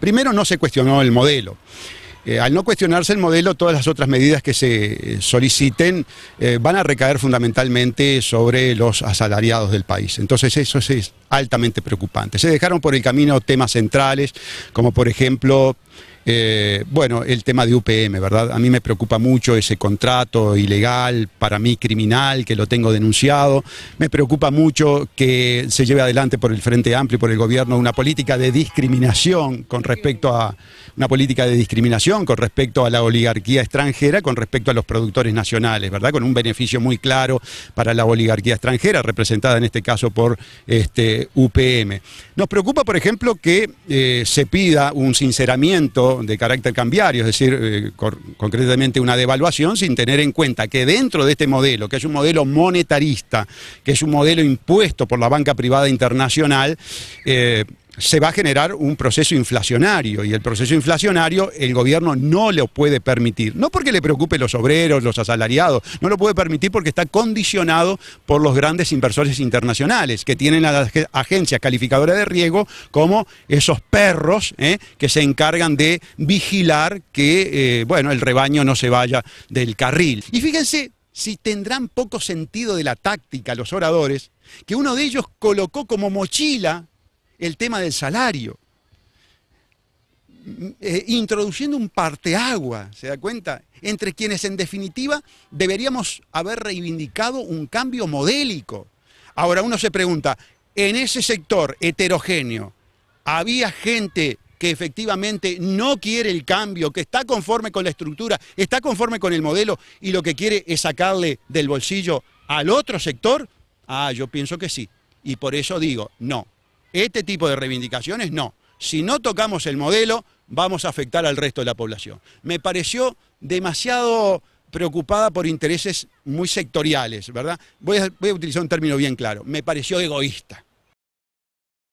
Primero no se cuestionó el modelo. Eh, al no cuestionarse el modelo, todas las otras medidas que se eh, soliciten eh, van a recaer fundamentalmente sobre los asalariados del país. Entonces eso es altamente preocupante. Se dejaron por el camino temas centrales, como por ejemplo eh, bueno, el tema de UPM, ¿verdad? A mí me preocupa mucho ese contrato ilegal, para mí criminal, que lo tengo denunciado. Me preocupa mucho que se lleve adelante por el Frente Amplio y por el gobierno una política de discriminación con respecto a una política de discriminación con respecto a la oligarquía extranjera, con respecto a los productores nacionales, ¿verdad? Con un beneficio muy claro para la oligarquía extranjera, representada en este caso por este, UPM. Nos preocupa, por ejemplo, que eh, se pida un sinceramiento de carácter cambiario, es decir, eh, concretamente una devaluación, sin tener en cuenta que dentro de este modelo, que es un modelo monetarista, que es un modelo impuesto por la banca privada internacional, eh, se va a generar un proceso inflacionario y el proceso inflacionario el gobierno no lo puede permitir. No porque le preocupe los obreros, los asalariados, no lo puede permitir porque está condicionado por los grandes inversores internacionales que tienen a las agencias calificadoras de riesgo como esos perros ¿eh? que se encargan de vigilar que eh, bueno, el rebaño no se vaya del carril. Y fíjense si tendrán poco sentido de la táctica los oradores, que uno de ellos colocó como mochila el tema del salario, mm, eh, introduciendo un parteagua, ¿se da cuenta? Entre quienes en definitiva deberíamos haber reivindicado un cambio modélico. Ahora uno se pregunta, en ese sector heterogéneo, ¿había gente que efectivamente no quiere el cambio, que está conforme con la estructura, está conforme con el modelo y lo que quiere es sacarle del bolsillo al otro sector? Ah, yo pienso que sí. Y por eso digo, no, este tipo de reivindicaciones no. Si no tocamos el modelo, vamos a afectar al resto de la población. Me pareció demasiado preocupada por intereses muy sectoriales, ¿verdad? Voy a, voy a utilizar un término bien claro. Me pareció egoísta.